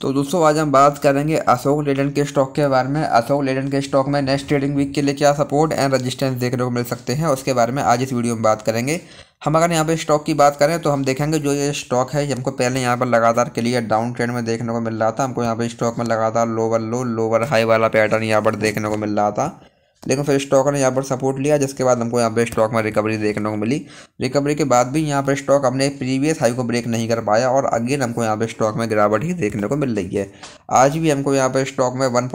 तो दोस्तों आज हम बात करेंगे अशोक लेडन के स्टॉक के बारे में अशोक लेडन के स्टॉक में नेक्स्ट ट्रेडिंग वीक के लिए क्या सपोर्ट एंड रेजिस्टेंस देखने को मिल सकते हैं उसके बारे में आज इस वीडियो में बात करेंगे हम अगर यहाँ पे स्टॉक की बात करें तो हम देखेंगे जो ये स्टॉक है हमको पहले यहाँ पर लगातार क्लियर डाउन ट्रेंड में देखने को मिल रहा था हमको यहाँ पर स्टॉक में लगातार लोवर लो लोवर हाई वाला पैटर्न यहाँ पर देखने को मिल रहा था लेकिन फिर स्टॉक ने यहाँ पर सपोर्ट लिया जिसके बाद हमको यहाँ पर स्टॉक में रिकवरी देखने को मिली रिकवरी के बाद भी यहाँ पर स्टॉक अपने प्रीवियस हाई को ब्रेक नहीं कर पाया और अगेन हमको यहाँ पर स्टॉक में गिरावट ही देखने को मिल रही है आज भी हमको यहाँ पर स्टॉक में वन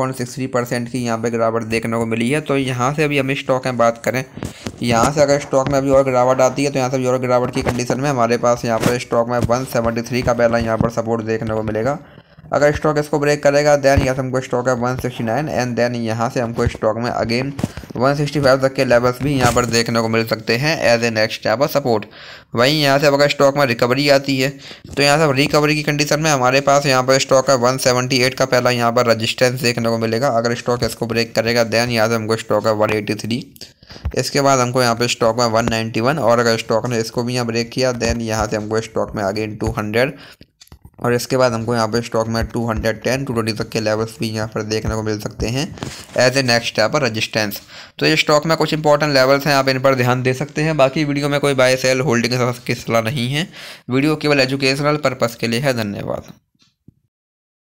परसेंट की यहाँ पर गिरावट देखने को मिली है तो यहाँ से अभी हम स्टॉक में बात करें यहाँ से अगर स्टॉक में अभी और गिरावट आती है तो यहाँ से अभी और गिरावट की कंडीशन में हमारे पास यहाँ पर स्टॉक में वन सेवेंटी थ्री का पहला यहाँ पर सपोर्ट देखने को मिलेगा अगर स्टॉक इसको ब्रेक करेगा देन यहाँ से हमको स्टॉक है 169 एंड देन यहाँ से हमको स्टॉक में अगेन 165 तक के लेवल्स भी यहाँ पर देखने को मिल सकते हैं एज ए नेक्स्ट यहाँ पर सपोर्ट वहीं यहाँ से अगर स्टॉक में रिकवरी आती है तो यहाँ से रिकवरी की कंडीशन में हमारे पास यहाँ पर स्टॉक है 178 का पहला यहाँ पर रजिस्टेंस देखने को मिलेगा अगर स्टॉक इसको ब्रेक करेगा देन यहाँ से हमको स्टॉक है वन इसके बाद हमको यहाँ पे स्टॉक में 191 और अगर स्टॉक ने इसको भी यहाँ ब्रेक किया देन यहाँ से हमको स्टॉक में अगेन 200 और इसके बाद हमको यहाँ पर स्टॉक में 210, हंड्रेड तक के लेवल्स भी यहाँ पर देखने को मिल सकते हैं एज ए नेक्स्ट स्टेप पर रजिस्टेंस तो ये स्टॉक में कुछ इंपॉर्टेंट लेवल्स हैं आप इन पर ध्यान दे सकते हैं बाकी वीडियो में कोई बाय सेल होल्डिंग की सलाह नहीं है वीडियो केवल एजुकेशनल पर्पज़ के लिए है धन्यवाद